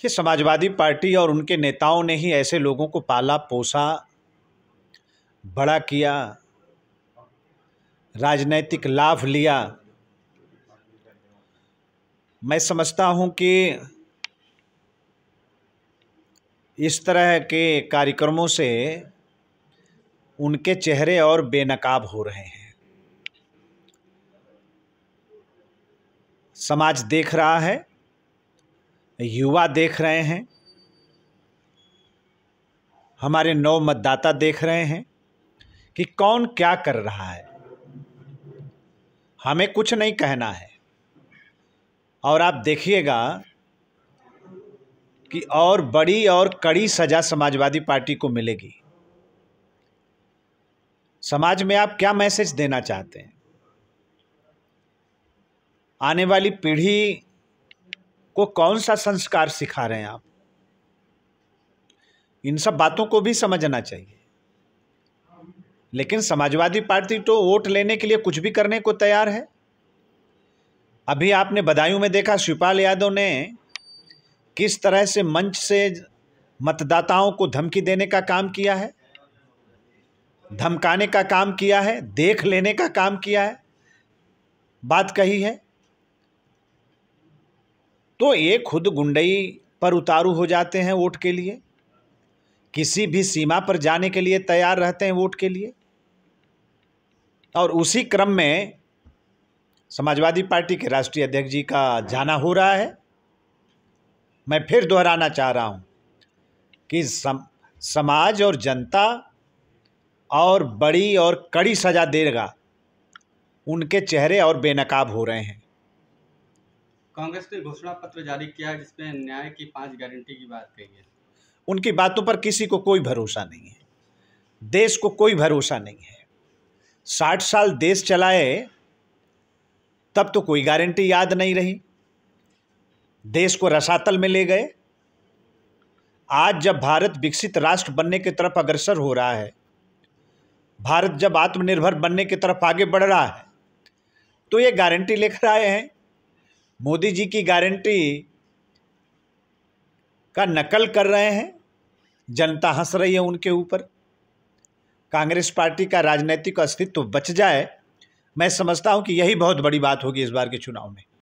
कि समाजवादी पार्टी और उनके नेताओं ने ही ऐसे लोगों को पाला पोसा बड़ा किया राजनैतिक लाभ लिया मैं समझता हूं कि इस तरह के कार्यक्रमों से उनके चेहरे और बेनकाब हो रहे हैं समाज देख रहा है युवा देख रहे हैं हमारे नौ मतदाता देख रहे हैं कि कौन क्या कर रहा है हमें कुछ नहीं कहना है और आप देखिएगा कि और बड़ी और कड़ी सजा समाजवादी पार्टी को मिलेगी समाज में आप क्या मैसेज देना चाहते हैं आने वाली पीढ़ी को कौन सा संस्कार सिखा रहे हैं आप इन सब बातों को भी समझना चाहिए लेकिन समाजवादी पार्टी तो वोट लेने के लिए कुछ भी करने को तैयार है अभी आपने बदायूं में देखा शिवपाल यादव ने किस तरह से मंच से मतदाताओं को धमकी देने का काम किया है धमकाने का काम किया है देख लेने का काम किया है बात कही है तो ये खुद गुंडई पर उतारू हो जाते हैं वोट के लिए किसी भी सीमा पर जाने के लिए तैयार रहते हैं वोट के लिए और उसी क्रम में समाजवादी पार्टी के राष्ट्रीय अध्यक्ष जी का जाना हो रहा है मैं फिर दोहराना चाह रहा हूँ कि सम, समाज और जनता और बड़ी और कड़ी सजा देगा उनके चेहरे और बेनकाब हो रहे हैं कांग्रेस ने घोषणा पत्र जारी किया जिसमें न्याय की पांच गारंटी की बात कही है उनकी बातों पर किसी को कोई भरोसा नहीं है देश को कोई भरोसा नहीं है साठ साल देश चलाए तब तो कोई गारंटी याद नहीं रही देश को रसातल में ले गए आज जब भारत विकसित राष्ट्र बनने की तरफ अग्रसर हो रहा है भारत जब आत्मनिर्भर बनने की तरफ आगे बढ़ रहा है तो ये गारंटी लेकर आए हैं मोदी जी की गारंटी का नकल कर रहे हैं जनता हंस रही है उनके ऊपर कांग्रेस पार्टी का राजनीतिक अस्तित्व बच जाए मैं समझता हूं कि यही बहुत बड़ी बात होगी इस बार के चुनाव में